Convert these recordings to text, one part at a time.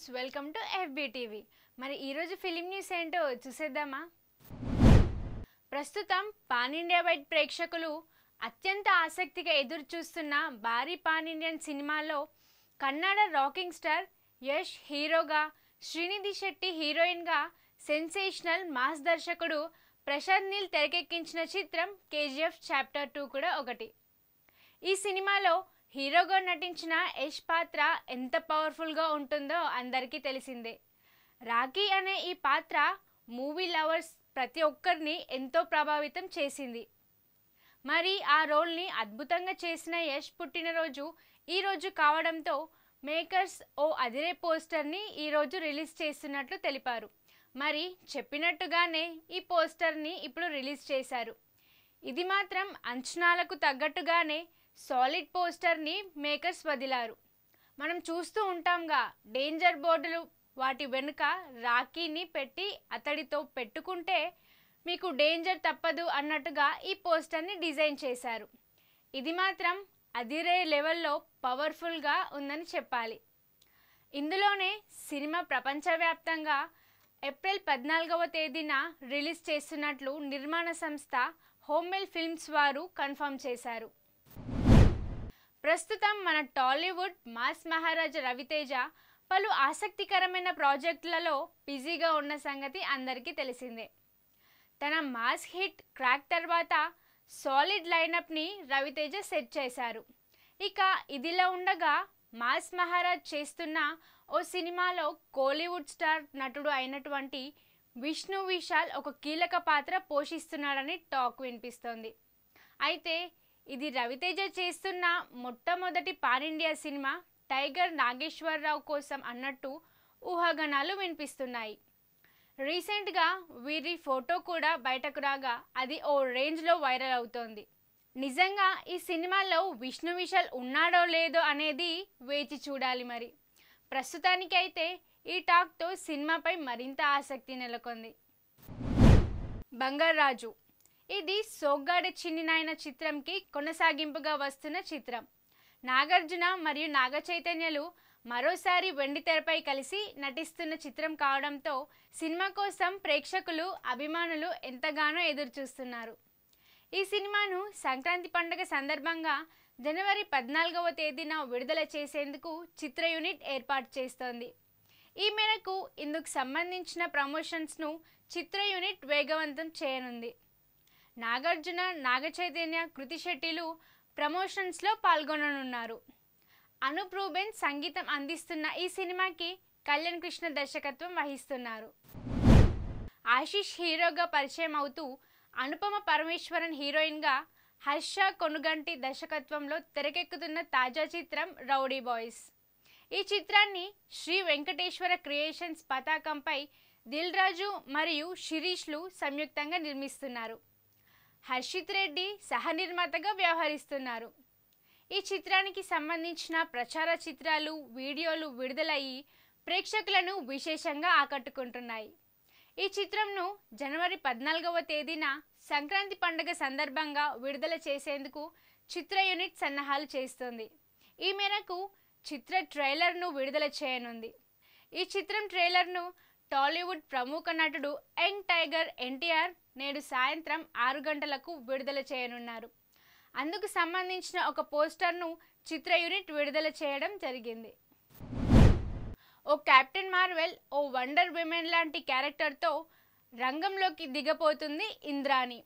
friends welcome to TV మరి ఈరోజు film news ఏంటో చూసేద్దామా ప్రస్తుతం పాన్ ఇండియా వైడ్ ప్రేక్షకులు అత్యంత ఆసక్తిగా ఎదురు చూస్తున్న భారీ పాన్ ఇండియన్ సినిమాలో కన్నడ రాకింగ్ స్టార్ యష్ హీరోగా శ్రీనిధి శెట్టి హీరోయిన్గా సెన్సేషనల్ మాస్ దర్శకుడు ప్రశాంత్ నీల్ తెరకెక్కించిన చిత్రం కేజీఎఫ్ చాప్టర్ టూ కూడా ఒకటి ఈ సినిమాలో హీరోగా నటించిన యష్ పాత్ర ఎంత పవర్ఫుల్గా ఉంటుందో అందరికీ తెలిసిందే రాఖీ అనే ఈ పాత్ర మూవీ లవర్స్ ప్రతి ఒక్కరిని ఎంతో ప్రభావితం చేసింది మరి ఆ రోల్ని అద్భుతంగా చేసిన యష్ పుట్టినరోజు ఈరోజు కావడంతో మేకర్స్ ఓ అదిరే పోస్టర్ని ఈరోజు రిలీజ్ చేస్తున్నట్లు తెలిపారు మరి చెప్పినట్టుగానే ఈ పోస్టర్ని ఇప్పుడు రిలీజ్ చేశారు ఇది మాత్రం అంచనాలకు తగ్గట్టుగానే సాలిడ్ పోస్టర్ని మేకర్స్ వదిలారు మనం చూస్తూ ఉంటాంగా డేంజర్ బోర్డులు వాటి వెనుక రాఖీని పెట్టి అతడితో పెట్టుకుంటే మీకు డేంజర్ తప్పదు అన్నట్టుగా ఈ పోస్టర్ని డిజైన్ చేశారు ఇది మాత్రం అదిరే లెవెల్లో పవర్ఫుల్గా ఉందని చెప్పాలి ఇందులోనే సినిమా ప్రపంచవ్యాప్తంగా ఏప్రిల్ పద్నాలుగవ తేదీన రిలీజ్ చేస్తున్నట్లు నిర్మాణ సంస్థ హోమ్మేల్ ఫిల్మ్స్ వారు కన్ఫర్మ్ చేశారు ప్రస్తుతం మన టాలీవుడ్ మాస్ మహారాజా రవితేజ పలు ఆసక్తికరమైన ప్రాజెక్టులలో బిజీగా ఉన్న సంగతి అందరికీ తెలిసిందే తన మాస్ హిట్ క్రాక్ తర్వాత సాలిడ్ లైనప్ని రవితేజ సెట్ చేశారు ఇక ఇదిలా ఉండగా మాస్ మహారాజ్ చేస్తున్న ఓ సినిమాలో కోలీవుడ్ స్టార్ నటుడు అయినటువంటి విష్ణు విశాల్ ఒక కీలక పాత్ర పోషిస్తున్నాడని టాక్ వినిపిస్తోంది అయితే ఇది రవితేజ చేస్తున్న మొట్టమొదటి pan India cinema Tiger Nageswara Rao కోసం అన్నట్టు ఊహాగణాలు వినిపిస్తున్నాయి రీసెంట్గా వీరి ఫోటో కూడా బయటకు రాగా అది ఓ రేంజ్లో వైరల్ అవుతోంది నిజంగా ఈ సినిమాలో విష్ణు విశాల్ ఉన్నాడో లేదో అనేది వేచి చూడాలి మరి ప్రస్తుతానికైతే ఈ టాక్తో సినిమాపై మరింత ఆసక్తి నెలకొంది బంగారాజు ఇది సోగ్గాడ నాయన చిత్రంకి కొనసాగింపుగా వస్తున్న చిత్రం నాగార్జున మరియు నాగ చైతన్యలు మరోసారి వెండి తెరపై కలిసి నటిస్తున్న చిత్రం కావడంతో సినిమా కోసం ప్రేక్షకులు అభిమానులు ఎంతగానో ఎదురుచూస్తున్నారు ఈ సినిమాను సంక్రాంతి పండుగ సందర్భంగా జనవరి పద్నాలుగవ తేదీన విడుదల చేసేందుకు చిత్ర యూనిట్ ఏర్పాటు చేస్తోంది ఈ మేరకు ఇందుకు సంబంధించిన ప్రమోషన్స్ను చిత్ర యూనిట్ వేగవంతం చేయనుంది నాగార్జున నాగచైతన్య కృతి శెట్టిలు ప్రమోషన్స్లో పాల్గొననున్నారు అనూప్ రూబెన్ సంగీతం అందిస్తున్న ఈ సినిమాకి కళ్యాణ్ కృష్ణ దర్శకత్వం వహిస్తున్నారు ఆశీష్ హీరోగా పరిచయం అవుతూ అనుపమ పరమేశ్వరన్ హీరోయిన్గా హర్ష కొనుగంటి దర్శకత్వంలో తెరకెక్కుతున్న తాజా చిత్రం రౌడీ బాయ్స్ ఈ చిత్రాన్ని శ్రీ వెంకటేశ్వర క్రియేషన్స్ పతాకంపై దిల్ రాజు మరియు శిరీష్లు సంయుక్తంగా నిర్మిస్తున్నారు హర్షిత్ రెడ్డి సహనిర్మాతగా వ్యవహరిస్తున్నారు ఈ చిత్రానికి సంబంధించిన ప్రచార చిత్రాలు వీడియోలు విడుదలయ్యి ప్రేక్షకులను విశేషంగా ఆకట్టుకుంటున్నాయి ఈ చిత్రంను జనవరి పద్నాలుగవ తేదీన సంక్రాంతి పండుగ సందర్భంగా విడుదల చేసేందుకు చిత్ర యూనిట్ సన్నాహాలు చేస్తుంది ఈ మేరకు చిత్ర ట్రైలర్ను విడుదల చేయనుంది ఈ చిత్రం ట్రైలర్ను టాలీవుడ్ ప్రముఖ నటుడు యంగ్ టైగర్ ఎన్టీఆర్ నేడు సాయంత్రం ఆరు గంటలకు విడుదల చేయనున్నారు అందుకు సంబంధించిన ఒక పోస్టర్ను చిత్ర యూనిట్ విడుదల చేయడం జరిగింది ఓ కెప్టెన్ మార్వెల్ ఓ వండర్ విమెన్ లాంటి క్యారెక్టర్తో రంగంలోకి దిగపోతుంది ఇంద్రాణి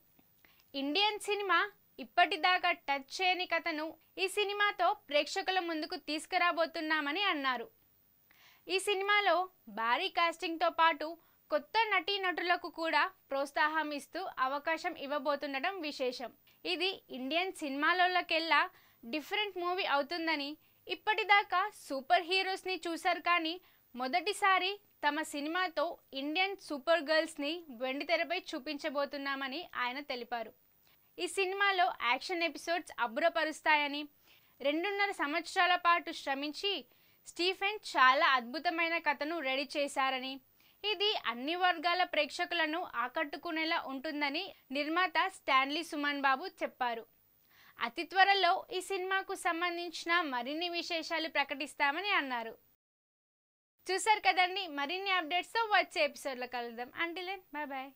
ఇండియన్ సినిమా ఇప్పటిదాకా టచ్ చేయని కథను ఈ సినిమాతో ప్రేక్షకుల ముందుకు తీసుకురాబోతున్నామని అన్నారు ఈ సినిమాలో భారీ కాస్టింగ్తో పాటు కొత్త నటీనటులకు కూడా ప్రోత్సాహం ఇస్తూ అవకాశం ఇవ్వబోతుండటం విశేషం ఇది ఇండియన్ సినిమాలలోకెల్లా డిఫరెంట్ మూవీ అవుతుందని ఇప్పటిదాకా సూపర్ హీరోస్ని చూశారు కానీ మొదటిసారి తమ సినిమాతో ఇండియన్ సూపర్ గర్ల్స్ని వెండితెరపై చూపించబోతున్నామని ఆయన తెలిపారు ఈ సినిమాలో యాక్షన్ ఎపిసోడ్స్ అబ్బురపరుస్తాయని రెండున్నర సంవత్సరాల పాటు శ్రమించి స్టీఫెన్ చాలా అద్భుతమైన కథను రెడీ చేశారని ఇది అన్ని వర్గాల ప్రేక్షకులను ఆకట్టుకునేలా ఉంటుందని నిర్మాత స్టాన్లీ సుమన్ బాబు చెప్పారు అతి త్వరలో ఈ సినిమాకు సంబంధించిన మరిన్ని విశేషాలు ప్రకటిస్తామని అన్నారు చూసారు కదండి మరిన్ని అప్డేట్స్తో వచ్చే ఎపిసోడ్లో కలుద్దాం అంటే బాయ్ బాయ్